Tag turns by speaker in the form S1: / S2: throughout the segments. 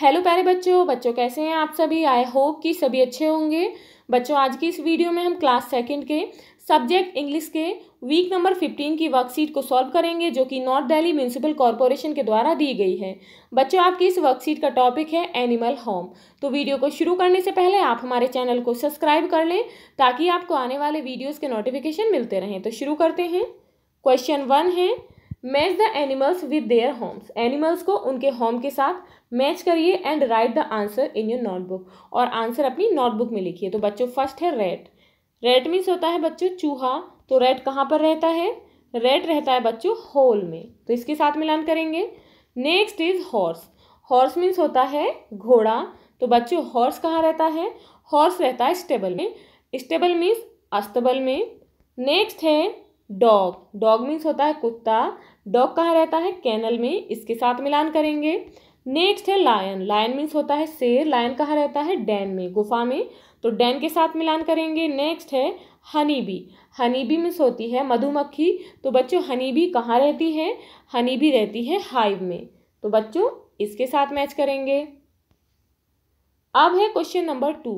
S1: hello प्यारे बच्चों बच्चों कैसे हैं आप सभी आई होप कि सभी अच्छे होंगे बच्चों आज की इस वीडियो में हम क्लास सेकंड के सब्जेक्ट इंग्लिश के वीक नंबर फिफ्टीन की वर्कशीट को सॉल्व करेंगे जो कि नॉर्थ दिल्ली म्यूनसिपल कॉरपोरेशन के द्वारा दी गई है बच्चों आपकी इस वर्कशीट का टॉपिक है एनिमल होम तो वीडियो को शुरू करने से पहले आप हमारे चैनल को सब्सक्राइब कर लें ताकि आपको आने वाले वीडियोज़ के नोटिफिकेशन मिलते रहें तो शुरू करते हैं क्वेश्चन वन है match the animals with their homes animals को उनके होम के साथ मैच करिए and write the answer in your notebook और आंसर अपनी नोटबुक में लिखिए तो बच्चों फर्स्ट है रेट रेट मीन्स होता है बच्चों चूहा तो रेट कहाँ पर रहता है रेट रहता है बच्चों होल में तो इसके साथ मिलान करेंगे next is horse horse means होता है घोड़ा तो बच्चों हॉर्स कहाँ रहता है हॉर्स रहता है स्टेबल में स्टेबल मीन्स अस्तबल में नेक्स्ट है डॉग डॉग मीन्स होता है कुत्ता डॉग कहाँ रहता है कैनल में इसके साथ मिलान करेंगे नेक्स्ट है लायन लायन मीन्स होता है शेर लायन कहाँ रहता है डैन में गुफा में तो डैन के साथ मिलान करेंगे नेक्स्ट है honey bee honey bee means होती है मधुमक्खी तो बच्चों हनी बी कहाँ रहती है हनी बी रहती है हाइव में तो बच्चों इसके साथ मैच करेंगे अब है question number two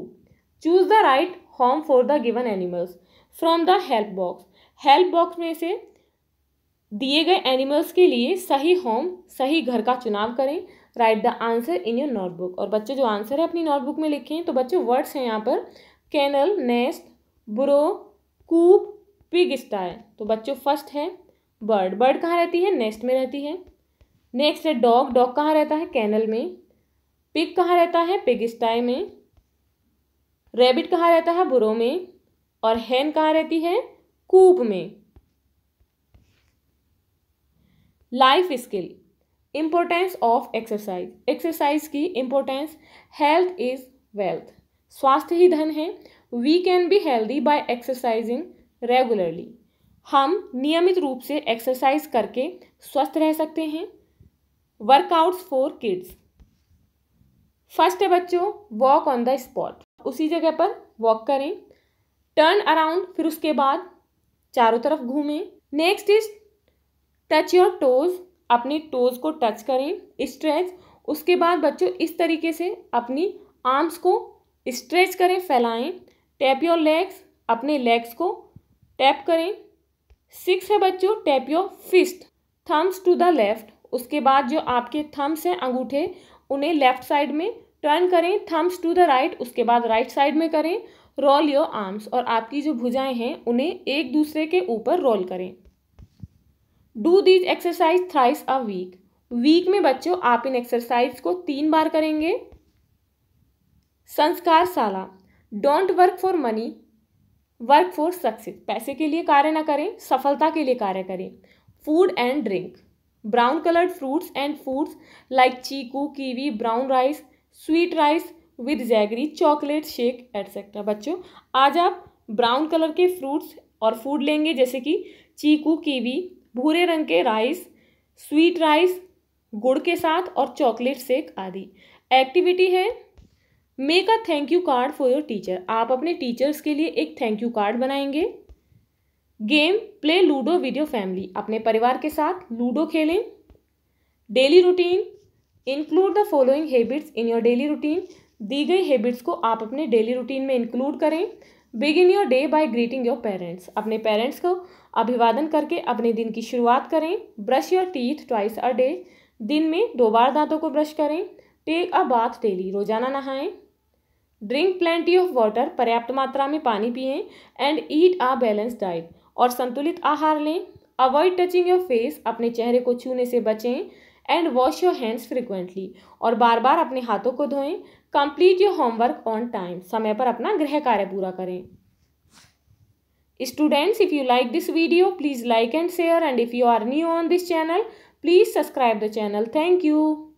S1: choose the right home for the given animals from the help box help box में से दिए गए एनिमल्स के लिए सही होम सही घर का चुनाव करें write the answer in your notebook और बच्चे जो आंसर है अपनी नोटबुक में लिखें तो बच्चे वर्ड्स हैं यहाँ पर kennel nest burrow coop pig sty तो बच्चों फर्स्ट है बर्ड बर्ड कहाँ रहती है नेस्ट में रहती है नेक्स्ट है डॉग डॉग कहाँ रहता है कैनल में पिग कहाँ रहता है पिग स्टाई में रेबिट कहाँ रहता है बुरो में और हैन कहाँ रहती है कूप में life skill importance of exercise exercise की इम्पोर्टेंस हेल्थ इज वेल्थ स्वास्थ्य ही धन है we can be healthy by exercising regularly हम नियमित रूप से एक्सरसाइज करके स्वस्थ रह सकते हैं वर्कआउट्स फॉर किड्स फर्स्ट है बच्चों वॉक ऑन द स्पॉट उसी जगह पर वॉक करें टर्न अराउंड फिर उसके बाद चारों तरफ घूमें next is touch your toes अपने टोज़ को टच करें स्ट्रेच उसके बाद बच्चों इस तरीके से अपनी आर्म्स को स्ट्रेच करें फैलाएं टैप योर लेग्स अपने लेग्स को टैप करें सिक्स है बच्चों tap your fist thumbs to the left उसके बाद जो आपके थम्स हैं अंगूठे उन्हें लेफ्ट साइड में टर्न करें थम्स टू द राइट उसके बाद राइट साइड में करें रोल योर आर्म्स और आपकी जो भुजाएं हैं उन्हें एक दूसरे के ऊपर रोल करें do these exercise thrice a week week में बच्चों आप इन एक्सरसाइज को तीन बार करेंगे संस्कार साला don't work for money work for success पैसे के लिए कार्य ना करें सफलता के लिए कार्य करें food and drink brown coloured fruits and foods like chikoo kiwi brown rice sweet rice with jaggery chocolate shake etcetera बच्चों आज आप ब्राउन कलर के फ्रूट्स और फूड लेंगे जैसे कि चीकू कीवी भूरे रंग के राइस स्वीट राइस गुड़ के साथ और चॉकलेट शेक आदि एक्टिविटी है make a thank you card for your teacher आप अपने टीचर्स के लिए एक थैंक यू कार्ड बनाएंगे game play ludo with your family अपने परिवार के साथ लूडो खेलें daily routine include the following habits in your daily routine दी गई हैबिट्स को आप अपने डेली रूटीन में इंक्लूड करें begin your day by greeting your parents अपने पेरेंट्स को अभिवादन करके अपने दिन की शुरुआत करें brush your teeth twice a day दिन में दो बार दांतों को ब्रश करें टेक अ बाथ डेली रोजाना नहाएं ड्रिंक प्लेंटी ऑफ वाटर पर्याप्त मात्रा में पानी पिएं and eat a balance diet और संतुलित आहार लें अवॉइड टचिंग योर फेस अपने चेहरे को छूने से बचें and wash your hands frequently और बार बार अपने हाथों को धोएं complete your homework on time समय पर अपना गृह कार्य पूरा करें students if you like this video please like and share and if you are new on this channel please subscribe the channel thank you